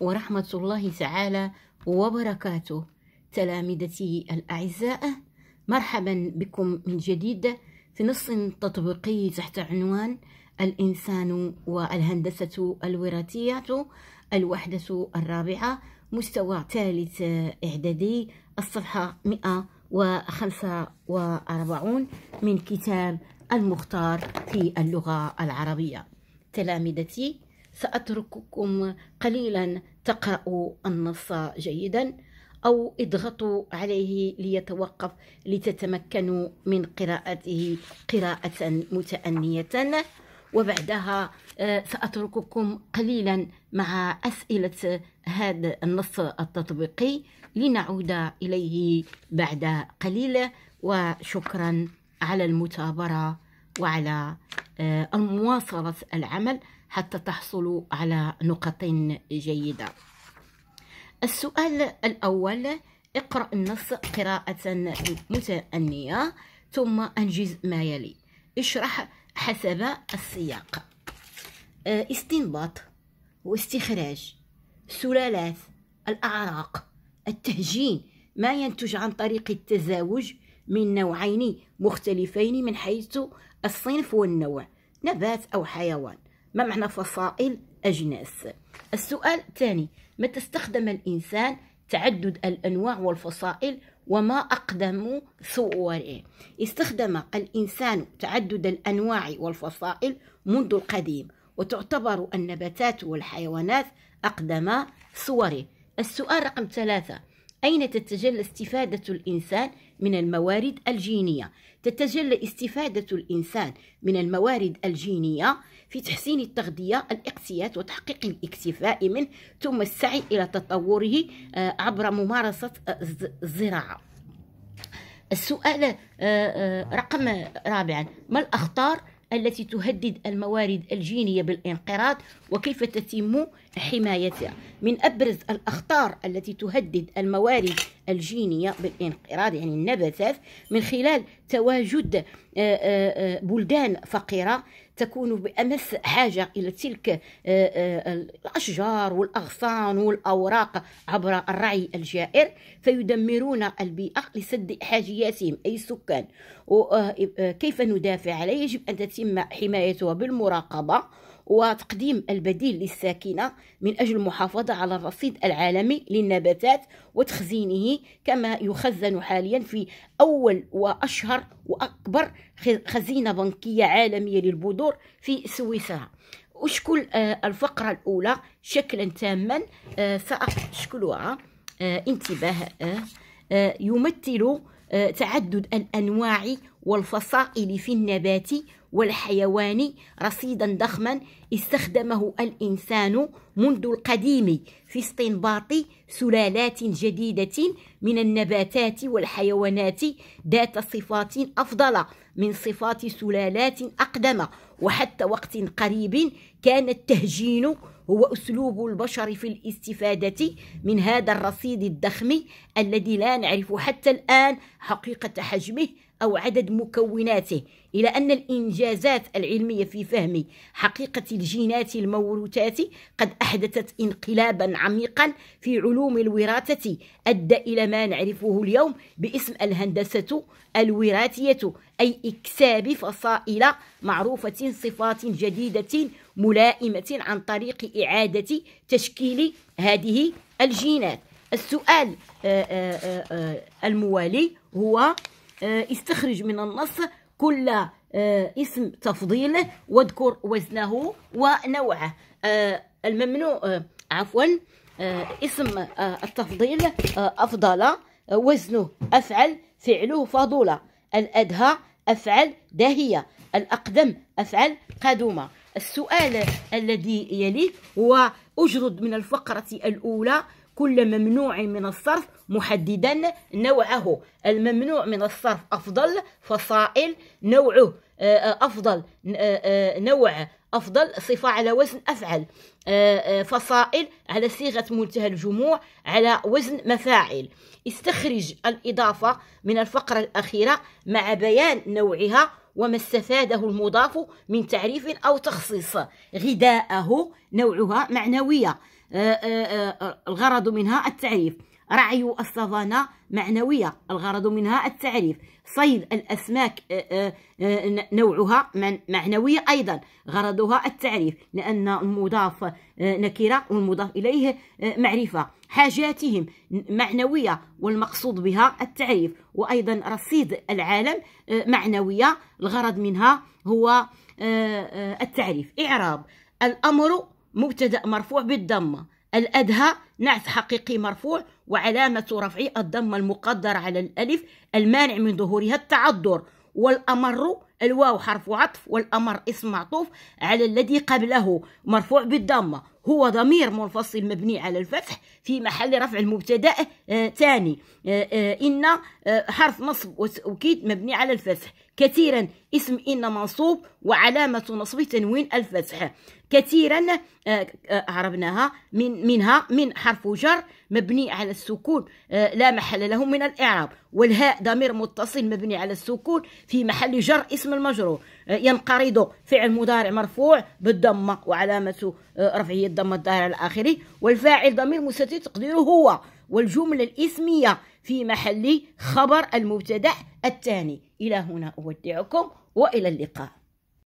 ورحمة الله تعالى وبركاته تلامذتي الأعزاء مرحبا بكم من جديد في نص تطبيقي تحت عنوان الإنسان والهندسة الوراثية الوحدة الرابعة مستوى ثالث إعدادي الصفحة 145 من كتاب المختار في اللغة العربية تلامذتي سأترككم قليلا تقرأوا النص جيدا أو اضغطوا عليه ليتوقف لتتمكنوا من قراءته قراءة متأنية وبعدها آه، سأترككم قليلا مع أسئلة هذا النص التطبيقي لنعود إليه بعد قليل وشكرا على المتابرة وعلى آه، مواصلة العمل حتى تحصلوا على نقط جيدة السؤال الأول اقرأ النص قراءة متأنية ثم أنجز ما يلي اشرح حسب السياق أه، استنباط واستخراج سلالات الأعراق التهجين ما ينتج عن طريق التزاوج من نوعين مختلفين من حيث الصنف والنوع نبات أو حيوان ما معنى فصائل أجناس السؤال الثاني متى استخدم الإنسان تعدد الأنواع والفصائل وما أقدم صوره استخدم الإنسان تعدد الأنواع والفصائل منذ القديم وتعتبر النباتات والحيوانات أقدم صوره السؤال رقم ثلاثة أين تتجلى استفادة الإنسان من الموارد الجينية؟ تتجلى استفادة الإنسان من الموارد الجينية في تحسين التغذية الإقسيات وتحقيق الاكتفاء منه ثم السعي إلى تطوره آه، عبر ممارسة الزراعة آه، السؤال آه، رقم رابعا ما الأخطار التي تهدد الموارد الجينية بالانقراض وكيف تتم حمايتها من أبرز الأخطار التي تهدد الموارد الجينية بالانقراض يعني النباتات من خلال تواجد آه، آه، آه، بلدان فقيرة تكون بأمس حاجة إلى تلك الأشجار والأغصان والأوراق عبر الرعي الجائر فيدمرون البيئة لسد حاجياتهم أي السكان وكيف ندافع عليه يجب أن تتم حمايتها بالمراقبة وتقديم البديل للساكنة من أجل المحافظة على الرصيد العالمي للنباتات وتخزينه كما يخزن حاليا في أول وأشهر وأكبر خزينة بنكية عالمية للبذور في سويسرا أشكل آه، الفقرة الأولى شكلا تاما آه، سأشكلها آه، انتباه يمثل آه، تعدد الأنواع والفصائل في النبات والحيوان رصيدا ضخما استخدمه الإنسان منذ القديم في استنباط سلالات جديدة من النباتات والحيوانات ذات صفات أفضل من صفات سلالات أقدم وحتى وقت قريب كان التهجين هو أسلوب البشر في الاستفادة من هذا الرصيد الضخم الذي لا نعرف حتى الآن حقيقة حجمه أو عدد مكوناته إلى أن الإنجازات العلمية في فهم حقيقة الجينات الموروثات قد أحدثت انقلابا عميقا في علوم الوراثة أدى إلى ما نعرفه اليوم باسم الهندسة الوراثية أي إكساب فصائل معروفة صفات جديدة ملائمة عن طريق إعادة تشكيل هذه الجينات السؤال آه، آه، آه، الموالي هو استخرج من النص كل اسم تفضيل واذكر وزنه ونوعه الممنوع عفوا اسم التفضيل أفضل وزنه أفعل فعله فضولة الأدهى أفعل دهية الأقدم أفعل قدومة السؤال الذي يليه هو أجرد من الفقرة الأولى كل ممنوع من الصرف محددا نوعه الممنوع من الصرف أفضل فصائل نوعه آه، آه، أفضل آه، نوع أفضل صفة على وزن أفعل فصائل على صيغة منتهى الجموع على وزن مفاعل استخرج الإضافة من الفقرة الأخيرة مع بيان نوعها وما استفاده المضاف من تعريف أو تخصيص غذاءه نوعها معنوية آه، آه، آه، الغرض منها التعريف رعي الصفانة معنوية الغرض منها التعريف صيد الأسماك آه، آه، آه، نوعها معنوية أيضا غرضها التعريف لأن المضاف نكرة والمضاف إليه معرفة حاجاتهم معنوية والمقصود بها التعريف وأيضا رصيد العالم معنوية الغرض منها هو التعريف إعراب الأمر مبتدأ مرفوع بالضمة الأدهى نعت حقيقي مرفوع وعلامة رفع الضمة المقدرة على الألف المانع من ظهورها التعذر والأمر الواو حرف عطف والأمر اسم معطوف على الذي قبله مرفوع بالضمة هو ضمير منفصل مبني على الفتح في محل رفع المبتدا آه، ثاني آه، آه، ان حرف نصب وتوكيد مبني على الفتح كثيرا اسم ان منصوب وعلامه نصبه تنوين الفتح كثيرا عربناها من منها من حرف جر مبني على السكون لا محل له من الاعراب والهاء ضمير متصل مبني على السكون في محل جر اسم المجرور ينقرض فعل مضارع مرفوع بالضمه وعلامه رفعية ضم الظاهر إلى آخره والفاعل ضمير مستتر تقديره هو والجملة الإسمية في محل خبر المبتدأ الثاني إلى هنا أودعكم وإلى اللقاء